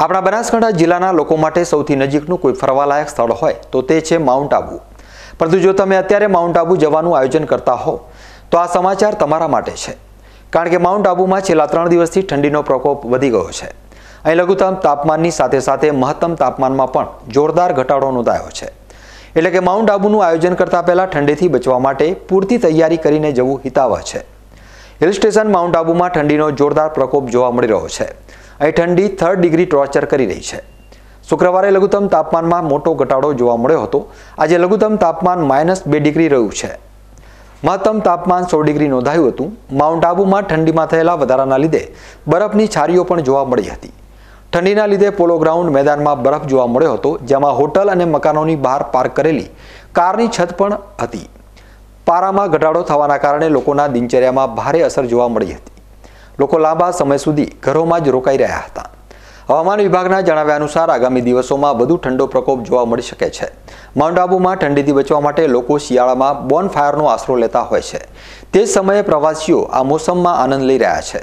આપણા બનાસકાંઠા જિલ્લાના લોકો માટે સૌથી નજીકનું કોઈ ફરવાલાયક સ્થળ હોય તો તે છે માઉન્ટ આબુ પરંતુ જો તમે અત્યારે માઉન્ટ આબુ જવાનું આયોજન કરતા હો તો આ સમાચાર તમારા માટે છે કારણ કે માઉન્ટ આબુમાં છેલ્લા ત્રણ દિવસથી ઠંડીનો પ્રકોપ વધી ગયો છે અહીં લઘુત્તમ તાપમાનની સાથે સાથે મહત્તમ તાપમાનમાં પણ જોરદાર ઘટાડો નોંધાયો છે એટલે કે માઉન્ટ આબુનું આયોજન કરતા પહેલાં ઠંડીથી બચવા માટે પૂરતી તૈયારી કરીને જવું હિતાવહ છે હિલ સ્ટેશન માઉન્ટ આબુમાં ઠંડીનો જોરદાર પ્રકોપ જોવા મળી રહ્યો છે અહીં ઠંડી થર્ડ ડિગ્રી ટોર્ચર કરી રહી છે શુક્રવારે લઘુત્તમ તાપમાનમાં મોટો ઘટાડો જોવા મળ્યો હતો આજે લઘુત્તમ તાપમાન માઇનસ બે ડિગ્રી રહ્યું છે મહત્તમ તાપમાન સોળ ડિગ્રી નોંધાયું હતું માઉન્ટ આબુમાં ઠંડીમાં થયેલા વધારાના લીધે બરફની છારીઓ પણ જોવા મળી હતી ઠંડીના લીધે પોલો ગ્રાઉન્ડ મેદાનમાં બરફ જોવા મળ્યો હતો જેમાં હોટલ અને મકાનોની બહાર પાર્ક કરેલી કારની છત પણ હતી પારામાં ઘટાડો થવાના કારણે લોકોના દિનચર્યામાં ભારે અસર જોવા મળી હતી લોકો લાંબા સમય સુધી ઘરોમાં જ રોકાઈ રહ્યા હતા હવામાન વિભાગના જણાવ્યા અનુસાર આગામી દિવસોમાં વધુ ઠંડો પ્રકોપ જોવા મળી શકે છે માઉન્ટ આબુમાં ઠંડીથી બચવા માટે લોકો શિયાળામાં બોનફાયરનો ફાયરનો આશરો લેતા હોય છે તે સમયે પ્રવાસીઓ આ મોસમમાં આનંદ લઈ રહ્યા છે